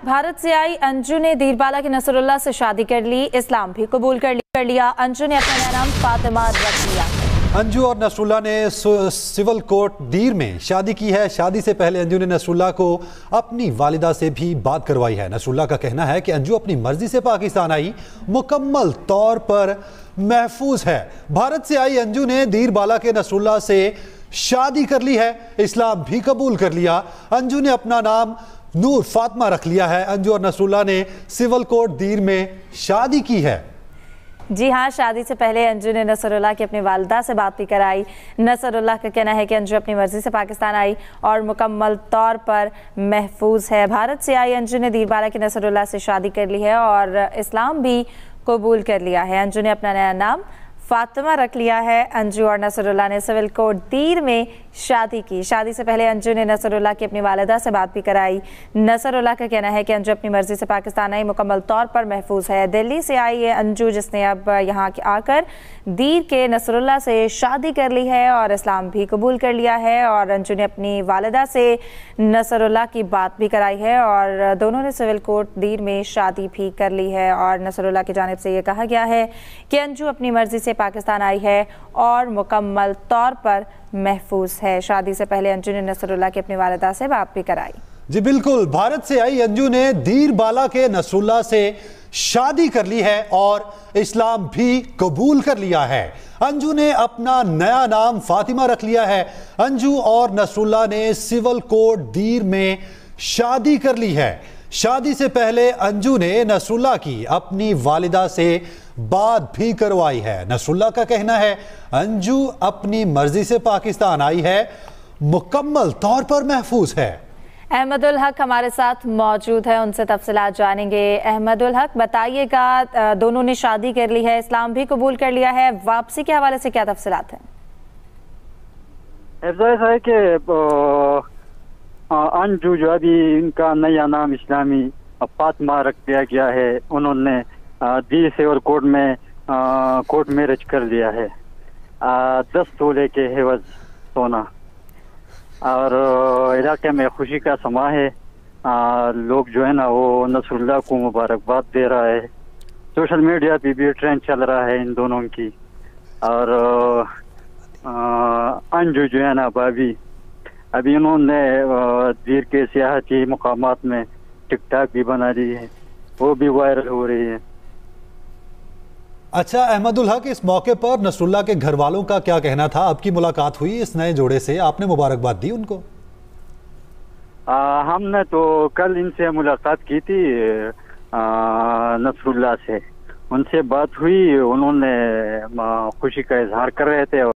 तक भारत से आई अंजू ने दीरबाला के नसरुल्ला से शादी कर ली इस्लाम भी कबूल कर लिया, कर लिया। अंजू ने अपना नाम फातिमा रख लिया अंजू और नसरुल्ला ने सिविल कोर्ट दीर में शादी की है शादी से पहले अंजू ने नसरुल्ला को अपनी वालिदा से भी बात करवाई है नसरुल्ला का कहना है कि अंजू अपनी मर्जी से पाकिस्तान आई मुकम्मल तौर पर महफूज है भारत से आई अंजू ने दीर बाला के नसरुल्ला से शादी कर ली है इस्लाम भी कबूल कर लिया अंजू ने अपना नाम नूर फातमा रख लिया है अंजू और नसरुल्ला ने सिविल कोर्ट दीर में शादी की है जी हाँ शादी से पहले अंजू ने नसरुल्ला की अपनी वालदा से बात भी कराई नसरुल्ला का कहना है कि अंजू अपनी मर्जी से पाकिस्तान आई और मुकम्मल तौर पर महफूज है भारत से आई अंजू ने दीरबाला की नसरुल्ला से शादी कर ली है और इस्लाम भी कबूल कर लिया है अंजू ने अपना नया नाम फातिमा रख लिया है अंजू और नसरुल्ला ने सिविल कोर्ट दीर में शादी की शादी से पहले अंजू ने नसरुल्ला की अपनी वालदा से बात भी कराई नसरुल्ला का कहना है कि अंजू अपनी मर्जी से पाकिस्तान आई मुकम्मल तौर पर महफूज है दिल्ली से आई है अंजू जिसने अब यहाँ आकर दीर के नसरुल्ला से शादी कर ली है और इस्लाम भी कबूल कर लिया है और अंजू ने अपनी वालदा से नसरुल्ला की बात भी कराई है और दोनों ने सिविल कोर्ट दीर में शादी भी कर ली है और नसरुल्ला की जानब से यह कहा गया है कि अंजू अपनी मर्जी से पाकिस्तान आई है और मुकम्मल तौर पर महफूज है शादी से पहले अंजू ने नसरुल्ला की अपनी वालदा से बात भी कराई जी बिल्कुल भारत से आई अंजू ने धीर बाला के नसरुल्ला से शादी कर ली है और इस्लाम भी कबूल कर लिया है अंजू ने अपना नया नाम फातिमा रख लिया है अंजू और नसरुल्ला ने सिविल कोर्ट दीर में शादी कर ली है शादी से पहले अंजू ने नसरुल्ला की अपनी वालिदा से बात भी करवाई है नसरुल्ला का कहना है अंजू अपनी मर्जी से पाकिस्तान आई है मुकम्मल तौर पर महफूज है अहमदुल हक हमारे साथ मौजूद है उनसे तफसलात जानेंगे अहमदुल हक बताइएगा दोनों ने शादी कर ली है इस्लाम भी कबूल कर लिया है वापसी के हवाले से क्या तफसलात है अंजू जो अभी इनका नया नाम इस्लामी फातमा रख दिया गया है उन्होंने दी से और कोर्ट में कोर्ट मैरिज कर लिया है आ, दस तोले के हेवज सोना और इलाके में खुशी का समा है आ, लोग जो है ना वो नसरुल्ला को मुबारकबाद दे रहा है सोशल मीडिया पे भी ट्रेंड चल रहा है इन दोनों की और अंजू जो है ना भाभी अभी उन्होंने जीर के सियाहती मकाम में टिकटॉक भी बना दी है वो भी वायरल हो रही है अच्छा अहमदुल हक इस मौके पर नसरुल्ला के घर वालों का क्या कहना था आपकी मुलाकात हुई इस नए जोड़े से आपने मुबारकबाद दी उनको आ, हमने तो कल इनसे मुलाकात की थी नसरुल्ला से उनसे बात हुई उन्होंने खुशी का इजहार कर रहे थे